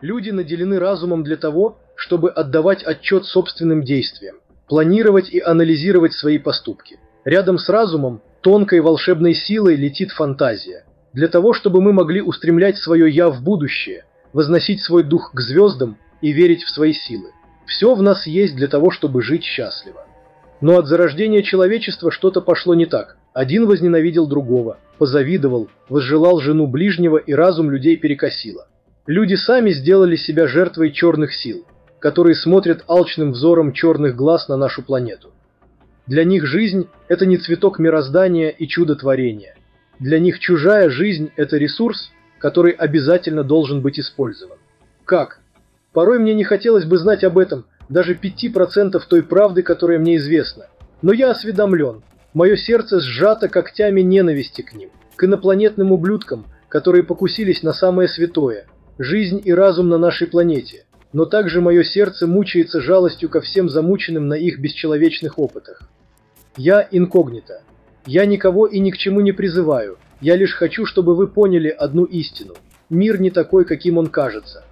Люди наделены разумом для того, чтобы отдавать отчет собственным действиям, планировать и анализировать свои поступки. Рядом с разумом, тонкой волшебной силой летит фантазия. Для того, чтобы мы могли устремлять свое «я» в будущее, возносить свой дух к звездам и верить в свои силы. Все в нас есть для того, чтобы жить счастливо. Но от зарождения человечества что-то пошло не так. Один возненавидел другого, позавидовал, возжелал жену ближнего и разум людей перекосило. Люди сами сделали себя жертвой черных сил, которые смотрят алчным взором черных глаз на нашу планету. Для них жизнь – это не цветок мироздания и чудотворения. Для них чужая жизнь – это ресурс, который обязательно должен быть использован. Как? Порой мне не хотелось бы знать об этом даже 5% той правды, которая мне известна. Но я осведомлен. Мое сердце сжато когтями ненависти к ним, к инопланетным ублюдкам, которые покусились на самое святое – жизнь и разум на нашей планете, но также мое сердце мучается жалостью ко всем замученным на их бесчеловечных опытах. Я инкогнито. Я никого и ни к чему не призываю, я лишь хочу, чтобы вы поняли одну истину. Мир не такой, каким он кажется.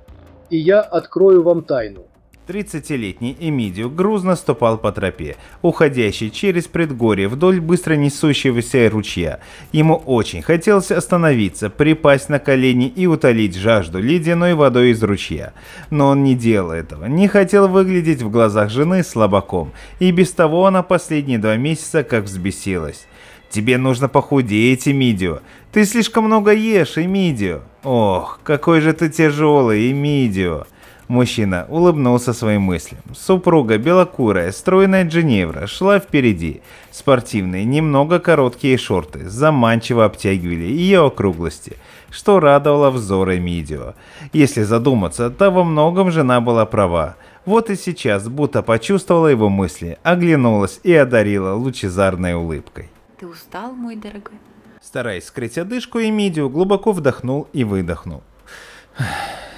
И я открою вам тайну. 30-летний Эмидио грузно ступал по тропе, уходящей через предгорье вдоль быстро несущегося ручья. Ему очень хотелось остановиться, припасть на колени и утолить жажду ледяной водой из ручья. Но он не делал этого, не хотел выглядеть в глазах жены слабаком, и без того она последние два месяца как взбесилась. «Тебе нужно похудеть, Эмидио. Ты слишком много ешь, Эмидио. Ох, какой же ты тяжелый, Эмидио!» Мужчина улыбнулся своим мыслям. Супруга белокурая, стройная Джиневра шла впереди. Спортивные, немного короткие шорты заманчиво обтягивали ее округлости, что радовало взоры Мидио. Если задуматься, то во многом жена была права. Вот и сейчас будто почувствовала его мысли, оглянулась и одарила лучезарной улыбкой. «Ты устал, мой дорогой?» Стараясь скрыть одышку, Эмидио глубоко вдохнул и выдохнул.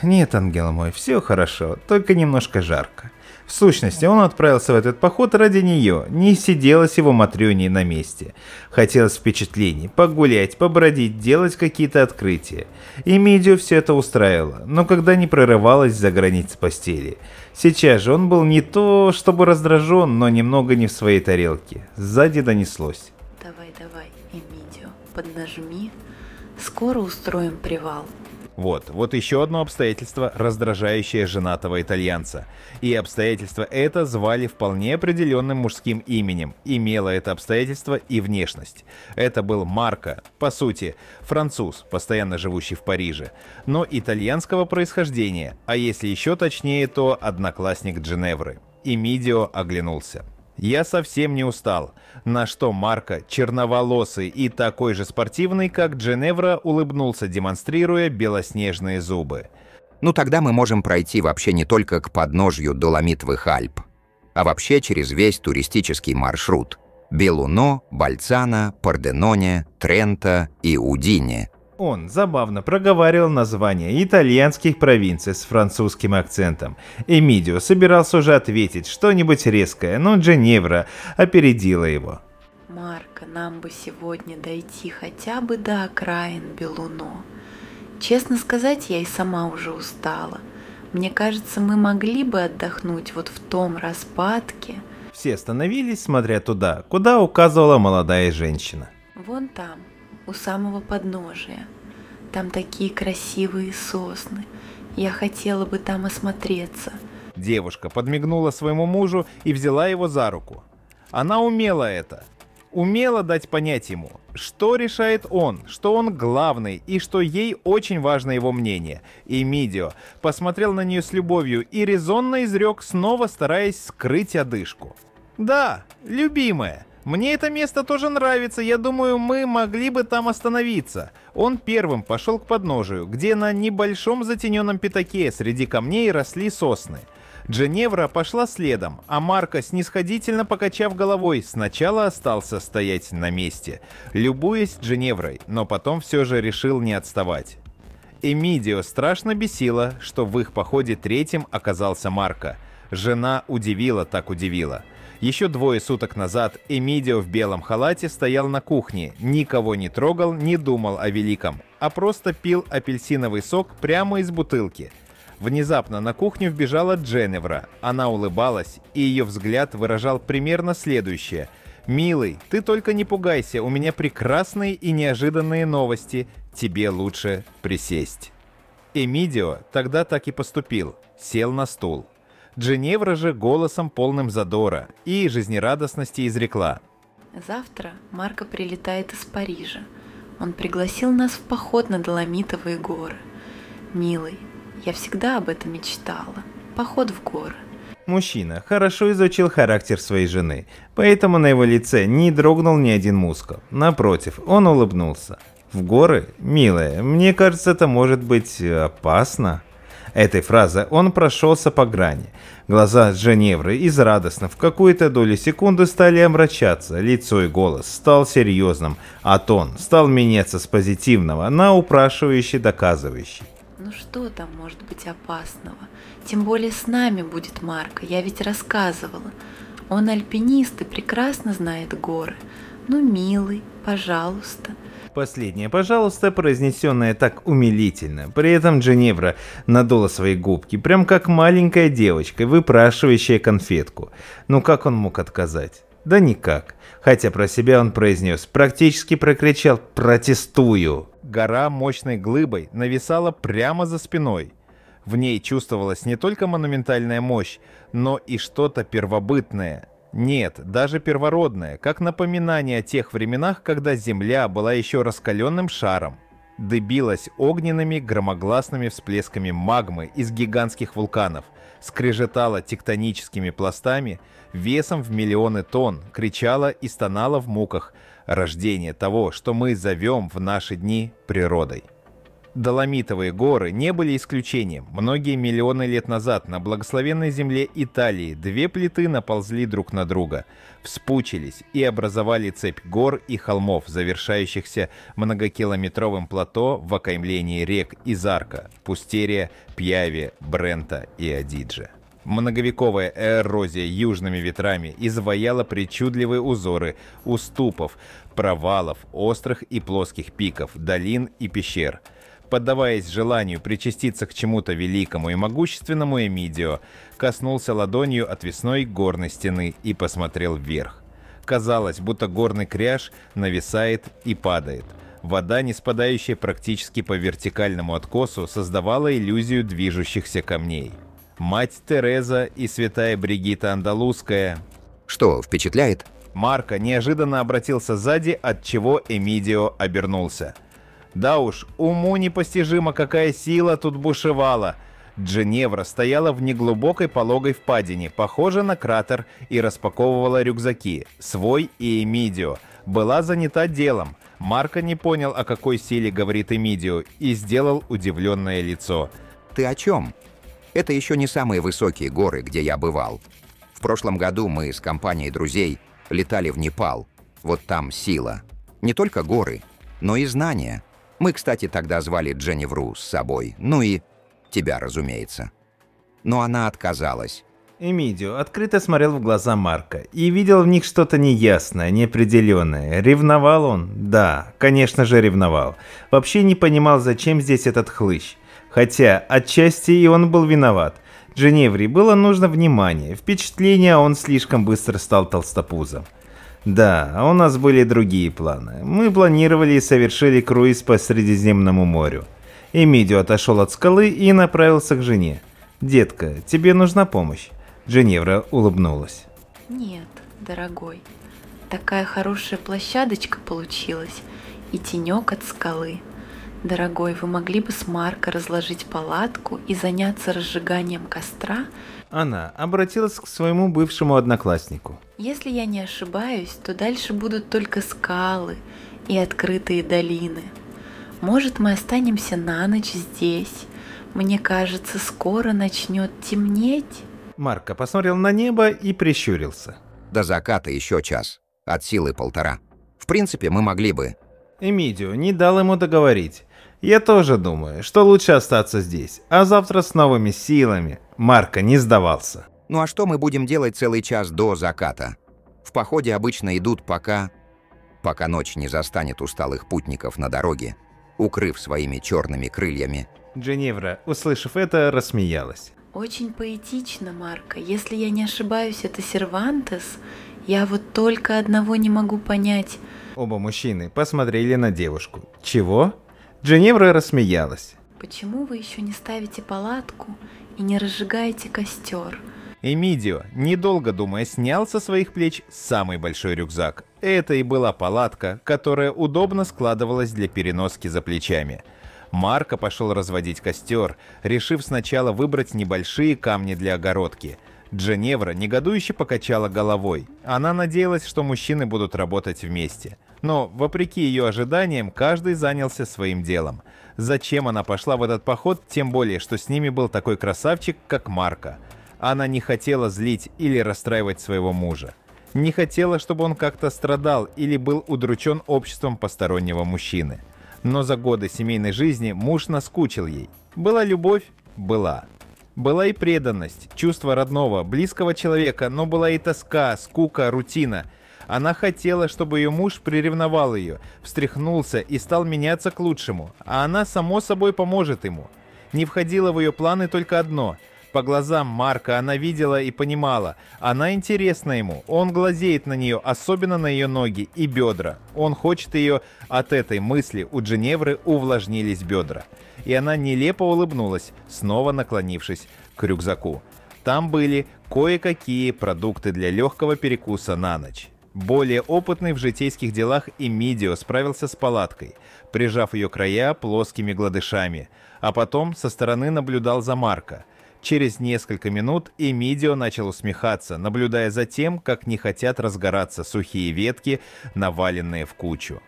Нет, ангел мой, все хорошо, только немножко жарко. В сущности, он отправился в этот поход ради нее, не сиделось его матрёней на месте. Хотелось впечатлений, погулять, побродить, делать какие-то открытия. И Мидио все это устраивало, но когда не прорывалась за границы постели. Сейчас же он был не то, чтобы раздражен, но немного не в своей тарелке. Сзади донеслось. Давай, давай, Эмидио, поднажми. Скоро устроим привал. Вот, вот еще одно обстоятельство, раздражающее женатого итальянца. И обстоятельство это звали вполне определенным мужским именем. Имело это обстоятельство и внешность. Это был Марко, по сути, француз, постоянно живущий в Париже, но итальянского происхождения, а если еще точнее, то одноклассник Джиневры. Мидио оглянулся. Я совсем не устал. На что Марко, черноволосый и такой же спортивный, как Дженевра, улыбнулся, демонстрируя белоснежные зубы. Ну тогда мы можем пройти вообще не только к подножью Доломитовых Альп, а вообще через весь туристический маршрут – Белуно, Бальцана, Порденоне, Трента и Удине – он забавно проговаривал названия итальянских провинций с французским акцентом. Эмидио собирался уже ответить что-нибудь резкое, но Дженевра опередила его. Марко, нам бы сегодня дойти хотя бы до окраин Белуно. Честно сказать, я и сама уже устала. Мне кажется, мы могли бы отдохнуть вот в том распадке. Все остановились, смотря туда, куда указывала молодая женщина. Вон там, у самого подножия. Там такие красивые сосны. Я хотела бы там осмотреться. Девушка подмигнула своему мужу и взяла его за руку. Она умела это. Умела дать понять ему, что решает он, что он главный и что ей очень важно его мнение. И Мидио посмотрел на нее с любовью и резонно изрек, снова стараясь скрыть одышку. «Да, любимая, мне это место тоже нравится, я думаю, мы могли бы там остановиться. Он первым пошел к подножию, где на небольшом затененном пятаке среди камней росли сосны. Дженевра пошла следом, а Марко, снисходительно покачав головой, сначала остался стоять на месте, любуясь Дженеврой, но потом все же решил не отставать. Эмидио страшно бесило, что в их походе третьим оказался Марко. Жена удивила так удивила – еще двое суток назад Эмидио в белом халате стоял на кухне, никого не трогал, не думал о великом, а просто пил апельсиновый сок прямо из бутылки. Внезапно на кухню вбежала Дженевра. Она улыбалась, и ее взгляд выражал примерно следующее. «Милый, ты только не пугайся, у меня прекрасные и неожиданные новости. Тебе лучше присесть». Эмидио тогда так и поступил. Сел на стул. Дженевра же голосом полным задора и жизнерадостности изрекла. «Завтра Марко прилетает из Парижа. Он пригласил нас в поход на Доломитовые горы. Милый, я всегда об этом мечтала. Поход в горы. Мужчина хорошо изучил характер своей жены, поэтому на его лице не дрогнул ни один мускул. Напротив, он улыбнулся. В горы? Милая, мне кажется, это может быть опасно этой фразы он прошелся по грани. Глаза Женевры из радостных в какую-то долю секунды стали омрачаться, лицо и голос стал серьезным, а тон стал меняться с позитивного на упрашивающий доказывающий. Ну что там может быть опасного? Тем более с нами будет Марка, я ведь рассказывала. Он альпинист и прекрасно знает горы. Ну, милый, пожалуйста. Последнее, пожалуйста, произнесенное так умилительно. При этом Дженевра надула свои губки, прям как маленькая девочка, выпрашивающая конфетку. Ну как он мог отказать? Да никак. Хотя про себя он произнес, практически прокричал «Протестую!». Гора мощной глыбой нависала прямо за спиной. В ней чувствовалась не только монументальная мощь, но и что-то первобытное, нет, даже первородное, как напоминание о тех временах, когда Земля была еще раскаленным шаром, дыбилась огненными громогласными всплесками магмы из гигантских вулканов, скрежетала тектоническими пластами, весом в миллионы тонн, кричала и стонала в муках рождение того, что мы зовем в наши дни природой. Доломитовые горы не были исключением. Многие миллионы лет назад на благословенной земле Италии две плиты наползли друг на друга, вспучились и образовали цепь гор и холмов, завершающихся многокилометровым плато в окаймлении рек Изарка, Пустерия, Пьяве, Брента и Адиджа. Многовековая эрозия южными ветрами изваяла причудливые узоры уступов, провалов, острых и плоских пиков, долин и пещер – поддаваясь желанию причаститься к чему-то великому и могущественному, Эмидио коснулся ладонью отвесной горной стены и посмотрел вверх. Казалось, будто горный кряж нависает и падает. Вода, не спадающая практически по вертикальному откосу, создавала иллюзию движущихся камней. Мать Тереза и святая Бригита Андалузская. Что, впечатляет? Марко неожиданно обратился сзади, от чего Эмидио обернулся – да уж, уму непостижимо, какая сила тут бушевала. Дженевра стояла в неглубокой пологой впадине, похожей на кратер, и распаковывала рюкзаки, свой и Эмидио. Была занята делом. Марко не понял, о какой силе говорит Эмидио, и сделал удивленное лицо. «Ты о чем? Это еще не самые высокие горы, где я бывал. В прошлом году мы с компанией друзей летали в Непал. Вот там сила. Не только горы, но и знания». Мы, кстати, тогда звали Дженнивру с собой. Ну и тебя, разумеется. Но она отказалась. Эмидио открыто смотрел в глаза Марка и видел в них что-то неясное, неопределенное. Ревновал он? Да, конечно же ревновал. Вообще не понимал, зачем здесь этот хлыщ. Хотя, отчасти и он был виноват. Дженевре было нужно внимание, впечатление, а он слишком быстро стал толстопузом. Да, а у нас были другие планы. Мы планировали и совершили круиз по Средиземному морю. Эмидио отошел от скалы и направился к жене. «Детка, тебе нужна помощь?» Женевра улыбнулась. «Нет, дорогой. Такая хорошая площадочка получилась и тенек от скалы. Дорогой, вы могли бы с Марка разложить палатку и заняться разжиганием костра, она обратилась к своему бывшему однокласснику. Если я не ошибаюсь, то дальше будут только скалы и открытые долины. Может, мы останемся на ночь здесь? Мне кажется, скоро начнет темнеть. Марко посмотрел на небо и прищурился. До заката еще час. От силы полтора. В принципе, мы могли бы... Эмидио не дал ему договорить. Я тоже думаю, что лучше остаться здесь, а завтра с новыми силами. Марко не сдавался. Ну а что мы будем делать целый час до заката? В походе обычно идут пока... Пока ночь не застанет усталых путников на дороге, укрыв своими черными крыльями. Дженевра, услышав это, рассмеялась. Очень поэтично, Марко. Если я не ошибаюсь, это Сервантес. Я вот только одного не могу понять. Оба мужчины посмотрели на девушку. Чего? Дженевра рассмеялась. «Почему вы еще не ставите палатку и не разжигаете костер?» Эмидио, недолго думая, снял со своих плеч самый большой рюкзак. Это и была палатка, которая удобно складывалась для переноски за плечами. Марко пошел разводить костер, решив сначала выбрать небольшие камни для огородки. Дженевра негодующе покачала головой. Она надеялась, что мужчины будут работать вместе. Но, вопреки ее ожиданиям, каждый занялся своим делом. Зачем она пошла в этот поход, тем более, что с ними был такой красавчик, как Марко. Она не хотела злить или расстраивать своего мужа. Не хотела, чтобы он как-то страдал или был удручен обществом постороннего мужчины. Но за годы семейной жизни муж наскучил ей. Была любовь? Была. Была и преданность, чувство родного, близкого человека, но была и тоска, скука, рутина – она хотела, чтобы ее муж приревновал ее, встряхнулся и стал меняться к лучшему, а она само собой поможет ему. Не входило в ее планы только одно – по глазам Марка она видела и понимала. Она интересна ему. Он глазеет на нее, особенно на ее ноги и бедра. Он хочет ее. От этой мысли у Дженевры увлажнились бедра. И она нелепо улыбнулась, снова наклонившись к рюкзаку. Там были кое-какие продукты для легкого перекуса на ночь. Более опытный в житейских делах Эмидио справился с палаткой, прижав ее края плоскими гладышами, а потом со стороны наблюдал за Марко. Через несколько минут Эмидио начал усмехаться, наблюдая за тем, как не хотят разгораться сухие ветки, наваленные в кучу.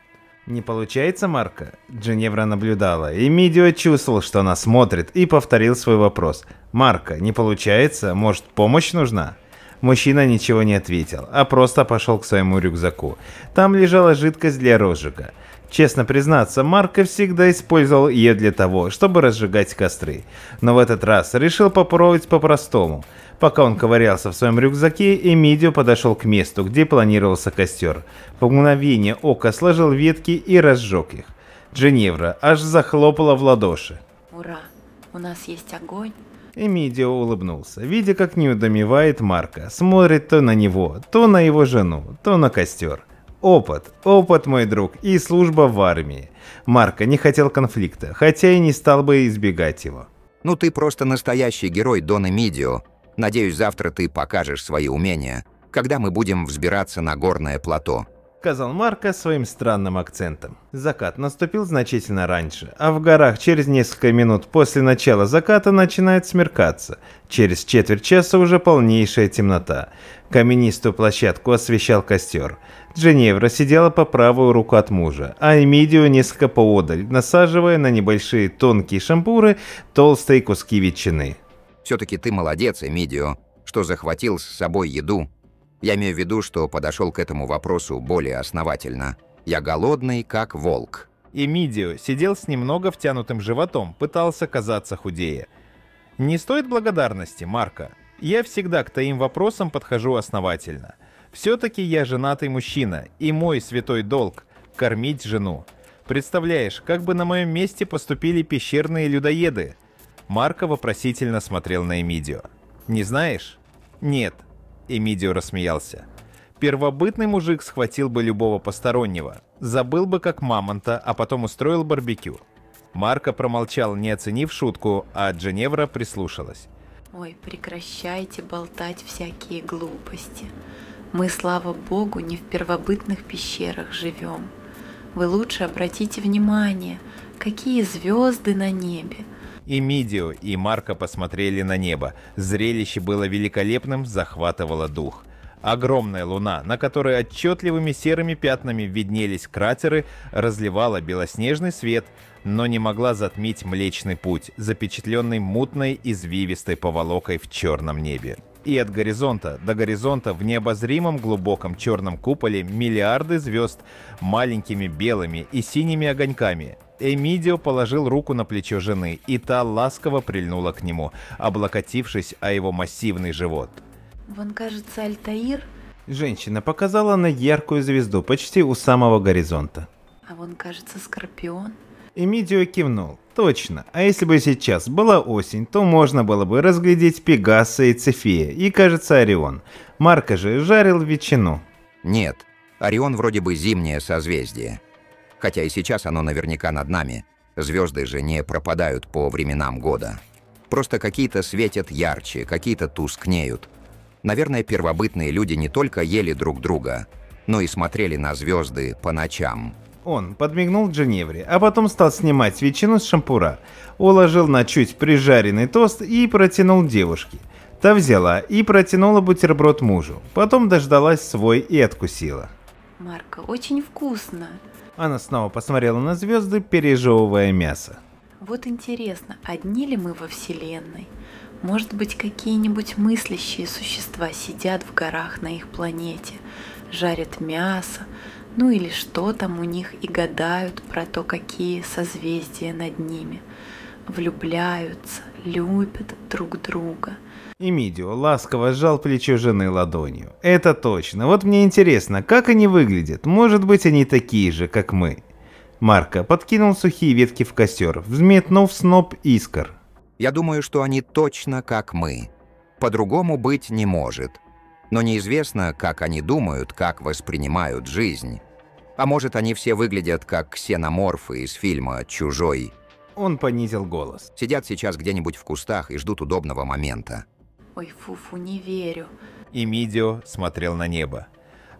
Не получается, Марко? Дженевра наблюдала, Эмидио чувствовал, что она смотрит, и повторил свой вопрос. Марко, не получается? Может, помощь нужна? Мужчина ничего не ответил, а просто пошел к своему рюкзаку. Там лежала жидкость для розжига. Честно признаться, Марко всегда использовал ее для того, чтобы разжигать костры. Но в этот раз решил попробовать по-простому. Пока он ковырялся в своем рюкзаке, Эмидио подошел к месту, где планировался костер. В мгновение ока сложил ветки и разжег их. Дженевра аж захлопала в ладоши. «Ура! У нас есть огонь!» Эмидио улыбнулся, видя, как неудомевает Марка, смотрит то на него, то на его жену, то на костер. Опыт, опыт, мой друг, и служба в армии. Марка не хотел конфликта, хотя и не стал бы избегать его. Ну ты просто настоящий герой, Дон Эмидио. Надеюсь, завтра ты покажешь свои умения, когда мы будем взбираться на горное плато сказал Марко своим странным акцентом. Закат наступил значительно раньше, а в горах через несколько минут после начала заката начинает смеркаться. Через четверть часа уже полнейшая темнота. Каменистую площадку освещал костер. Дженевра сидела по правую руку от мужа, а Эмидио несколько поодаль, насаживая на небольшие тонкие шампуры толстые куски ветчины. «Все-таки ты молодец, Эмидио, что захватил с собой еду я имею в виду, что подошел к этому вопросу более основательно. Я голодный, как волк. Эмидио сидел с немного втянутым животом, пытался казаться худее. Не стоит благодарности, Марко. Я всегда к твоим вопросам подхожу основательно. Все-таки я женатый мужчина, и мой святой долг – кормить жену. Представляешь, как бы на моем месте поступили пещерные людоеды? Марко вопросительно смотрел на Эмидио. Не знаешь? Нет, Эмидио рассмеялся. Первобытный мужик схватил бы любого постороннего, забыл бы как мамонта, а потом устроил барбекю. Марко промолчал, не оценив шутку, а Дженевра прислушалась. «Ой, прекращайте болтать всякие глупости. Мы, слава богу, не в первобытных пещерах живем. Вы лучше обратите внимание, какие звезды на небе, и Мидио, и Марко посмотрели на небо. Зрелище было великолепным, захватывало дух. Огромная луна, на которой отчетливыми серыми пятнами виднелись кратеры, разливала белоснежный свет, но не могла затмить Млечный Путь, запечатленный мутной извивистой поволокой в черном небе. И от горизонта до горизонта в необозримом глубоком черном куполе миллиарды звезд маленькими белыми и синими огоньками – Эмидио положил руку на плечо жены, и та ласково прильнула к нему, облокотившись о его массивный живот. «Вон, кажется, Альтаир...» Женщина показала на яркую звезду почти у самого горизонта. «А вон, кажется, Скорпион...» Эмидио кивнул. Точно. А если бы сейчас была осень, то можно было бы разглядеть Пегаса и Цефея, и, кажется, Орион. Марка же жарил ветчину. Нет, Орион вроде бы зимнее созвездие. Хотя и сейчас оно наверняка над нами. Звезды же не пропадают по временам года. Просто какие-то светят ярче, какие-то тускнеют. Наверное, первобытные люди не только ели друг друга, но и смотрели на звезды по ночам. Он подмигнул Дженевре, а потом стал снимать ветчину с шампура, уложил на чуть прижаренный тост и протянул девушке. Та взяла и протянула бутерброд мужу, потом дождалась свой и откусила. Марко, очень вкусно. Она снова посмотрела на звезды, пережевывая мясо. Вот интересно, одни ли мы во Вселенной? Может быть, какие-нибудь мыслящие существа сидят в горах на их планете, жарят мясо, ну или что там у них, и гадают про то, какие созвездия над ними. Влюбляются, любят друг друга, Эмидио ласково сжал плечо жены ладонью. «Это точно. Вот мне интересно, как они выглядят? Может быть, они такие же, как мы?» Марко подкинул сухие ветки в костер, взметнув сноп искр. «Я думаю, что они точно как мы. По-другому быть не может. Но неизвестно, как они думают, как воспринимают жизнь. А может, они все выглядят как ксеноморфы из фильма «Чужой». Он понизил голос. «Сидят сейчас где-нибудь в кустах и ждут удобного момента. Ой, фу-фу, не верю. И Мидио смотрел на небо.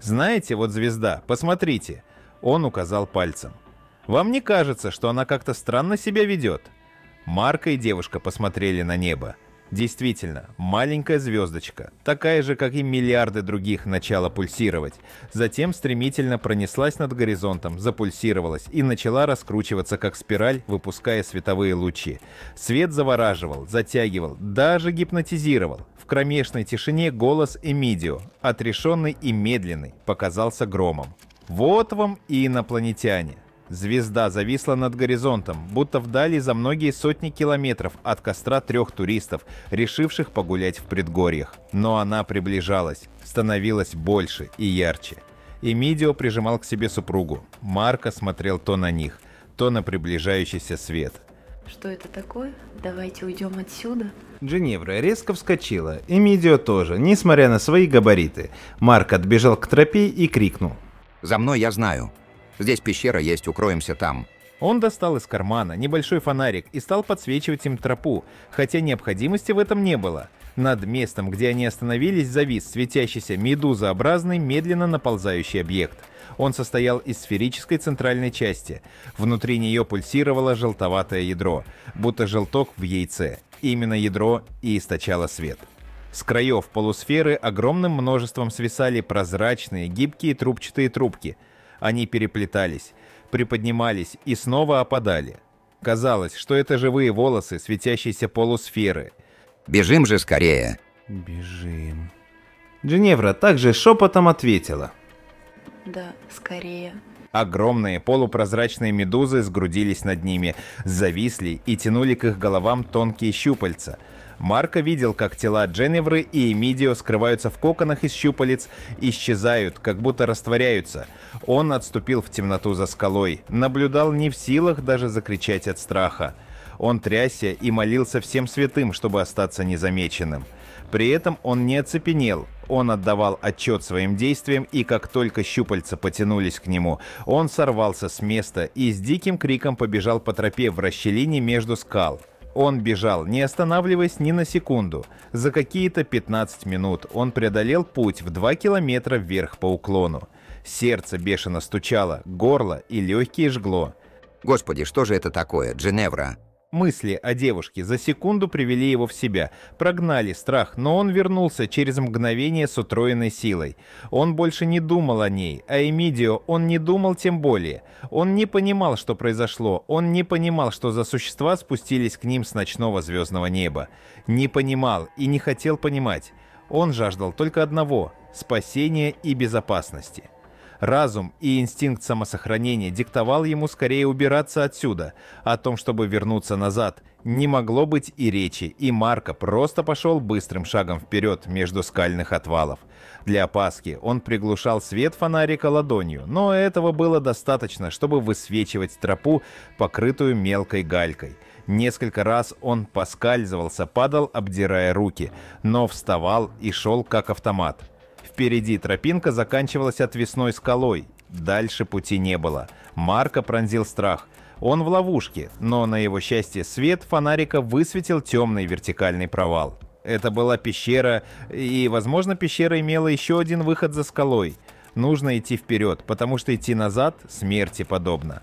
«Знаете, вот звезда, посмотрите!» Он указал пальцем. «Вам не кажется, что она как-то странно себя ведет?» Марка и девушка посмотрели на небо. Действительно, маленькая звездочка, такая же, как и миллиарды других, начала пульсировать. Затем стремительно пронеслась над горизонтом, запульсировалась и начала раскручиваться как спираль, выпуская световые лучи. Свет завораживал, затягивал, даже гипнотизировал. В кромешной тишине голос Эмидио, отрешенный и медленный, показался громом. Вот вам и инопланетяне. Звезда зависла над горизонтом, будто вдали за многие сотни километров от костра трех туристов, решивших погулять в предгорьях. Но она приближалась, становилась больше и ярче. Эмидио прижимал к себе супругу. Марко смотрел то на них, то на приближающийся свет. Что это такое? Давайте уйдем отсюда. Дженевра резко вскочила, Эмидио тоже, несмотря на свои габариты. Марк отбежал к тропе и крикнул. «За мной я знаю!» Здесь пещера есть, укроемся там». Он достал из кармана небольшой фонарик и стал подсвечивать им тропу, хотя необходимости в этом не было. Над местом, где они остановились, завис светящийся медузообразный медленно наползающий объект. Он состоял из сферической центральной части. Внутри нее пульсировало желтоватое ядро, будто желток в яйце. Именно ядро и источало свет. С краев полусферы огромным множеством свисали прозрачные, гибкие трубчатые трубки – они переплетались, приподнимались и снова опадали. Казалось, что это живые волосы светящейся полусферы. «Бежим же скорее!» «Бежим...» Дженевра также шепотом ответила. «Да, скорее...» Огромные полупрозрачные медузы сгрудились над ними, зависли и тянули к их головам тонкие щупальца – Марко видел, как тела Дженевры и Эмидио скрываются в коконах из щупалец, исчезают, как будто растворяются. Он отступил в темноту за скалой, наблюдал не в силах даже закричать от страха. Он трясся и молился всем святым, чтобы остаться незамеченным. При этом он не оцепенел, он отдавал отчет своим действиям, и как только щупальца потянулись к нему, он сорвался с места и с диким криком побежал по тропе в расщелине между скал. Он бежал, не останавливаясь ни на секунду. За какие-то 15 минут он преодолел путь в 2 километра вверх по уклону. Сердце бешено стучало, горло и легкие жгло. Господи, что же это такое, Джиневра? Мысли о девушке за секунду привели его в себя, прогнали страх, но он вернулся через мгновение с утроенной силой. Он больше не думал о ней, а Эмидио он не думал тем более. Он не понимал, что произошло, он не понимал, что за существа спустились к ним с ночного звездного неба. Не понимал и не хотел понимать. Он жаждал только одного – спасения и безопасности. Разум и инстинкт самосохранения диктовал ему скорее убираться отсюда. О том, чтобы вернуться назад, не могло быть и речи, и Марко просто пошел быстрым шагом вперед между скальных отвалов. Для опаски он приглушал свет фонарика ладонью, но этого было достаточно, чтобы высвечивать тропу, покрытую мелкой галькой. Несколько раз он поскальзывался, падал, обдирая руки, но вставал и шел как автомат. Впереди тропинка заканчивалась отвесной скалой. Дальше пути не было. Марка пронзил страх. Он в ловушке, но на его счастье свет фонарика высветил темный вертикальный провал. Это была пещера, и, возможно, пещера имела еще один выход за скалой. Нужно идти вперед, потому что идти назад смерти подобно.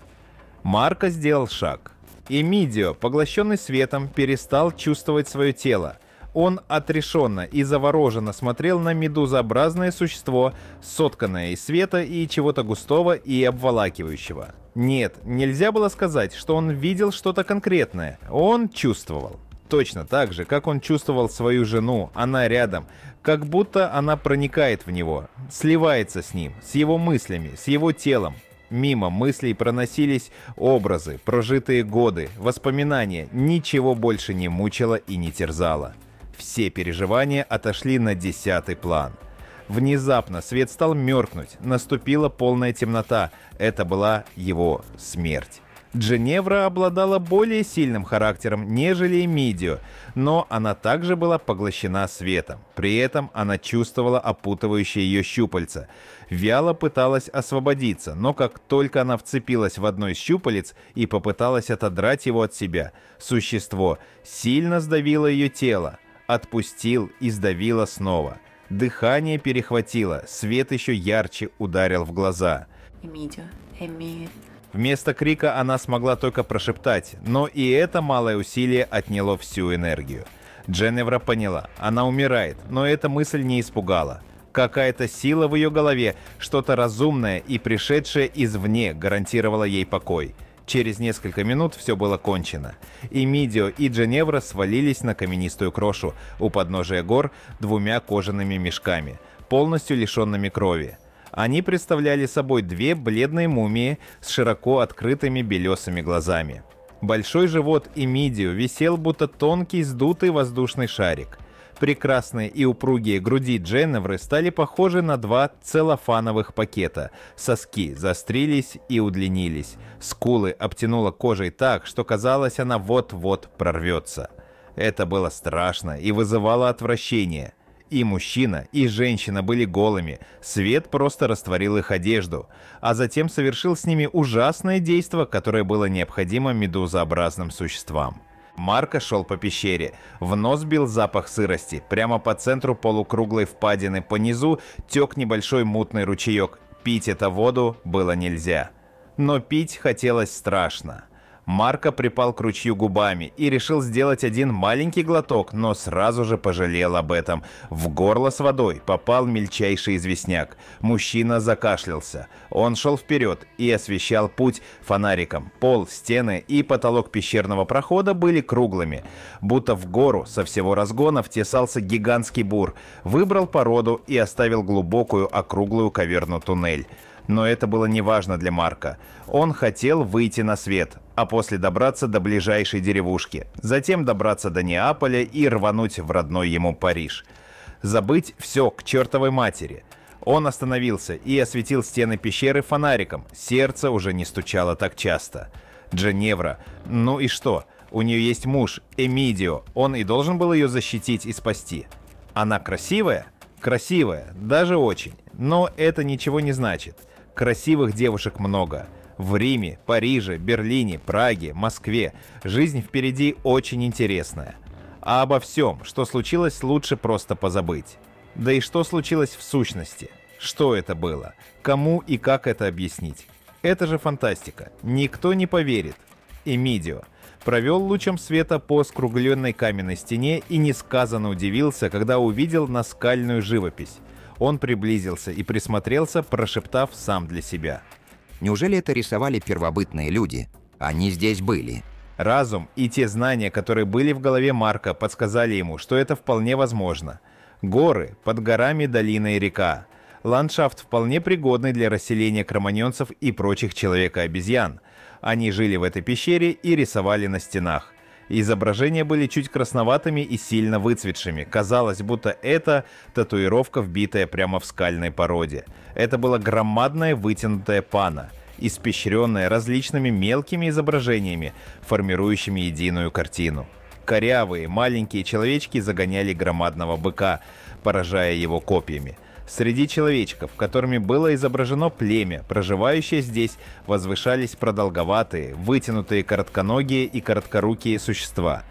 Марко сделал шаг. Эмидио, поглощенный светом, перестал чувствовать свое тело – он отрешенно и завороженно смотрел на медузообразное существо, сотканное из света и чего-то густого и обволакивающего. Нет, нельзя было сказать, что он видел что-то конкретное. Он чувствовал. Точно так же, как он чувствовал свою жену, она рядом, как будто она проникает в него, сливается с ним, с его мыслями, с его телом, мимо мыслей проносились образы, прожитые годы, воспоминания, ничего больше не мучило и не терзало. Все переживания отошли на десятый план. Внезапно свет стал меркнуть, наступила полная темнота. Это была его смерть. Дженевра обладала более сильным характером, нежели Эмидио, но она также была поглощена светом. При этом она чувствовала опутывающие ее щупальца. Вяло пыталась освободиться, но как только она вцепилась в одно из щупалец и попыталась отодрать его от себя, существо сильно сдавило ее тело. Отпустил и сдавило снова. Дыхание перехватило, свет еще ярче ударил в глаза. Вместо крика она смогла только прошептать, но и это малое усилие отняло всю энергию. Дженевра поняла, она умирает, но эта мысль не испугала. Какая-то сила в ее голове, что-то разумное и пришедшее извне гарантировало ей покой. Через несколько минут все было кончено. И Мидио, и Дженевра свалились на каменистую крошу у подножия гор двумя кожаными мешками, полностью лишенными крови. Они представляли собой две бледные мумии с широко открытыми белесыми глазами. Большой живот и мидию висел будто тонкий сдутый воздушный шарик – Прекрасные и упругие груди Дженнивры стали похожи на два целлофановых пакета. Соски застрились и удлинились. Скулы обтянула кожей так, что казалось, она вот-вот прорвется. Это было страшно и вызывало отвращение. И мужчина, и женщина были голыми, свет просто растворил их одежду, а затем совершил с ними ужасное действие, которое было необходимо медузообразным существам. Марко шел по пещере. В нос бил запах сырости. Прямо по центру полукруглой впадины по низу тек небольшой мутный ручеек. Пить эту воду было нельзя. Но пить хотелось страшно. Марко припал к ручью губами и решил сделать один маленький глоток, но сразу же пожалел об этом. В горло с водой попал мельчайший известняк. Мужчина закашлялся. Он шел вперед и освещал путь фонариком. Пол, стены и потолок пещерного прохода были круглыми. Будто в гору со всего разгона втесался гигантский бур. Выбрал породу и оставил глубокую округлую каверну туннель но это было неважно для Марка. Он хотел выйти на свет, а после добраться до ближайшей деревушки, затем добраться до Неаполя и рвануть в родной ему Париж. Забыть все к чертовой матери. Он остановился и осветил стены пещеры фонариком, сердце уже не стучало так часто. Дженевра. Ну и что? У нее есть муж, Эмидио, он и должен был ее защитить и спасти. Она красивая? Красивая, даже очень. Но это ничего не значит. Красивых девушек много. В Риме, Париже, Берлине, Праге, Москве жизнь впереди очень интересная. А обо всем, что случилось, лучше просто позабыть. Да и что случилось в сущности? Что это было? Кому и как это объяснить? Это же фантастика. Никто не поверит. Эмидио провел лучом света по скругленной каменной стене и несказанно удивился, когда увидел наскальную живопись. Он приблизился и присмотрелся, прошептав сам для себя. Неужели это рисовали первобытные люди? Они здесь были. Разум и те знания, которые были в голове Марка, подсказали ему, что это вполне возможно. Горы, под горами долина и река. Ландшафт вполне пригодный для расселения кроманьонцев и прочих человека-обезьян. Они жили в этой пещере и рисовали на стенах. Изображения были чуть красноватыми и сильно выцветшими. Казалось, будто это татуировка, вбитая прямо в скальной породе. Это была громадная вытянутая пана, испещренная различными мелкими изображениями, формирующими единую картину. Корявые, маленькие человечки загоняли громадного быка, поражая его копьями – Среди человечков, которыми было изображено племя, проживающее здесь, возвышались продолговатые, вытянутые коротконогие и короткорукие существа.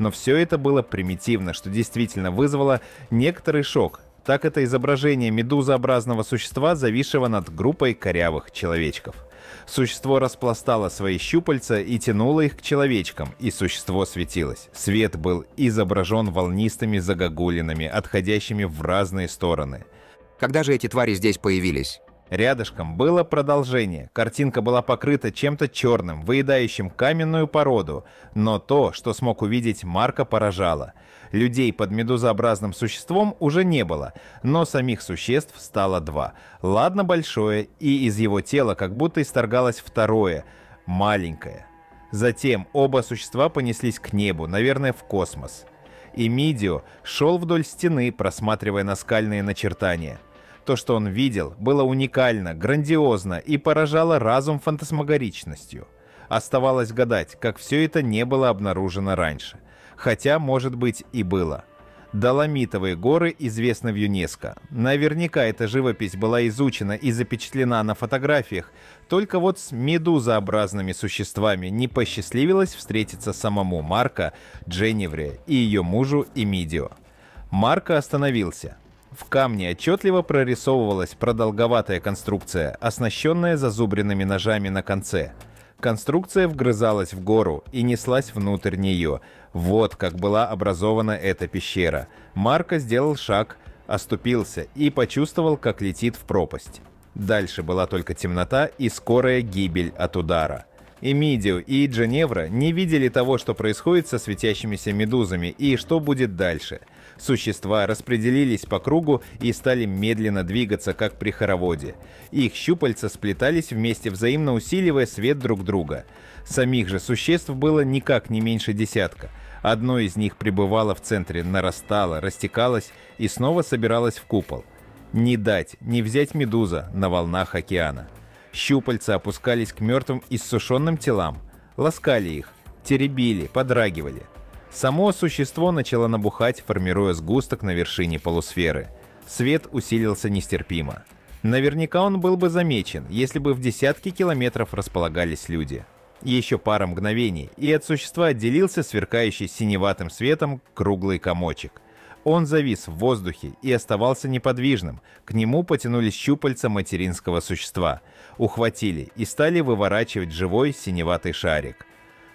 Но все это было примитивно, что действительно вызвало некоторый шок. Так это изображение медузообразного существа, зависшего над группой корявых человечков. Существо распластало свои щупальца и тянуло их к человечкам, и существо светилось. Свет был изображен волнистыми загогулинами, отходящими в разные стороны – когда же эти твари здесь появились? Рядышком было продолжение. Картинка была покрыта чем-то черным, выедающим каменную породу, но то, что смог увидеть, Марка поражало. Людей под медузообразным существом уже не было, но самих существ стало два. Ладно большое, и из его тела как будто исторгалось второе, маленькое. Затем оба существа понеслись к небу, наверное, в космос. И Мидио шел вдоль стены, просматривая наскальные начертания – то, что он видел, было уникально, грандиозно и поражало разум фантасмагоричностью. Оставалось гадать, как все это не было обнаружено раньше. Хотя, может быть, и было. Доломитовые горы известны в ЮНЕСКО. Наверняка эта живопись была изучена и запечатлена на фотографиях, только вот с медузообразными существами не посчастливилось встретиться самому Марко, Дженнивре и ее мужу Эмидио. Марко остановился – в камне отчетливо прорисовывалась продолговатая конструкция, оснащенная зазубренными ножами на конце. Конструкция вгрызалась в гору и неслась внутрь нее. Вот как была образована эта пещера. Марко сделал шаг, оступился и почувствовал, как летит в пропасть. Дальше была только темнота и скорая гибель от удара. Эмидио и Дженевра не видели того, что происходит со светящимися медузами и что будет дальше – Существа распределились по кругу и стали медленно двигаться, как при хороводе. Их щупальца сплетались вместе, взаимно усиливая свет друг друга. Самих же существ было никак не меньше десятка. Одно из них пребывало в центре, нарастало, растекалось и снова собиралось в купол. Не дать, не взять медуза на волнах океана. Щупальца опускались к мертвым иссушенным телам, ласкали их, теребили, подрагивали. Само существо начало набухать, формируя сгусток на вершине полусферы. Свет усилился нестерпимо. Наверняка он был бы замечен, если бы в десятки километров располагались люди. Еще пара мгновений, и от существа отделился сверкающий синеватым светом круглый комочек. Он завис в воздухе и оставался неподвижным. К нему потянулись щупальца материнского существа. Ухватили и стали выворачивать живой синеватый шарик.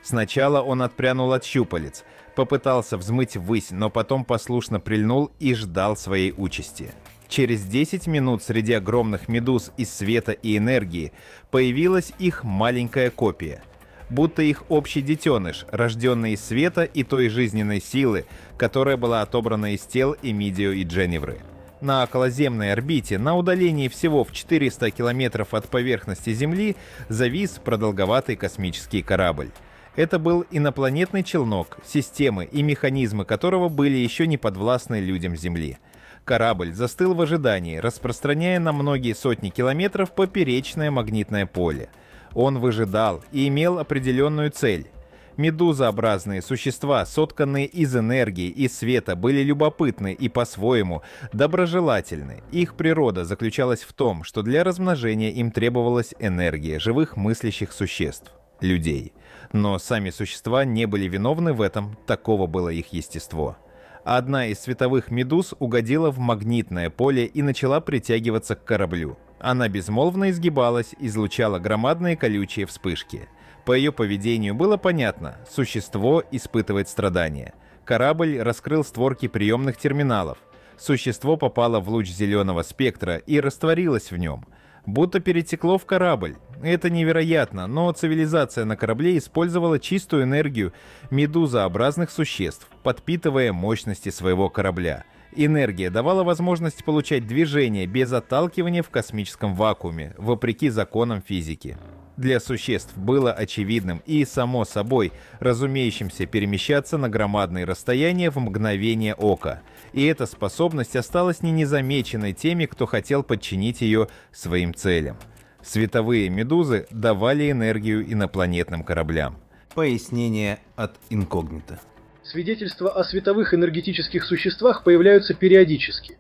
Сначала он отпрянул от щупалец, попытался взмыть ввысь, но потом послушно прильнул и ждал своей участи. Через 10 минут среди огромных медуз из света и энергии появилась их маленькая копия. Будто их общий детеныш, рожденный из света и той жизненной силы, которая была отобрана из тел Эмидио и Дженнивры. На околоземной орбите, на удалении всего в 400 километров от поверхности Земли, завис продолговатый космический корабль. Это был инопланетный челнок, системы и механизмы которого были еще не подвластны людям Земли. Корабль застыл в ожидании, распространяя на многие сотни километров поперечное магнитное поле. Он выжидал и имел определенную цель. Медузообразные существа, сотканные из энергии и света, были любопытны и по-своему доброжелательны. Их природа заключалась в том, что для размножения им требовалась энергия живых мыслящих существ – людей – но сами существа не были виновны в этом, такого было их естество. Одна из световых медуз угодила в магнитное поле и начала притягиваться к кораблю. Она безмолвно изгибалась, излучала громадные колючие вспышки. По ее поведению было понятно, существо испытывает страдания. Корабль раскрыл створки приемных терминалов. Существо попало в луч зеленого спектра и растворилось в нем, будто перетекло в корабль. Это невероятно, но цивилизация на корабле использовала чистую энергию медузообразных существ, подпитывая мощности своего корабля. Энергия давала возможность получать движение без отталкивания в космическом вакууме, вопреки законам физики. Для существ было очевидным и, само собой, разумеющимся перемещаться на громадные расстояния в мгновение ока. И эта способность осталась не незамеченной теми, кто хотел подчинить ее своим целям. Световые медузы давали энергию инопланетным кораблям. Пояснение от инкогнито. Свидетельства о световых энергетических существах появляются периодически.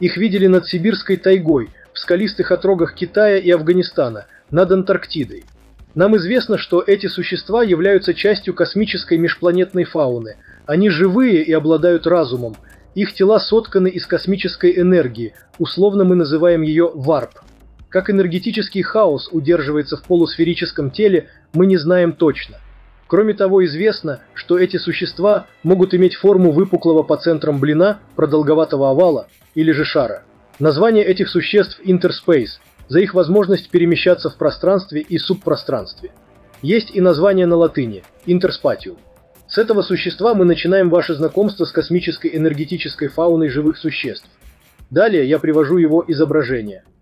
Их видели над Сибирской тайгой, в скалистых отрогах Китая и Афганистана, над Антарктидой. Нам известно, что эти существа являются частью космической межпланетной фауны. Они живые и обладают разумом. Их тела сотканы из космической энергии, условно мы называем ее варп – как энергетический хаос удерживается в полусферическом теле, мы не знаем точно. Кроме того, известно, что эти существа могут иметь форму выпуклого по центрам блина, продолговатого овала или же шара. Название этих существ – интерспейс, за их возможность перемещаться в пространстве и субпространстве. Есть и название на латыни – интерспатиум. С этого существа мы начинаем ваше знакомство с космической энергетической фауной живых существ. Далее я привожу его изображение –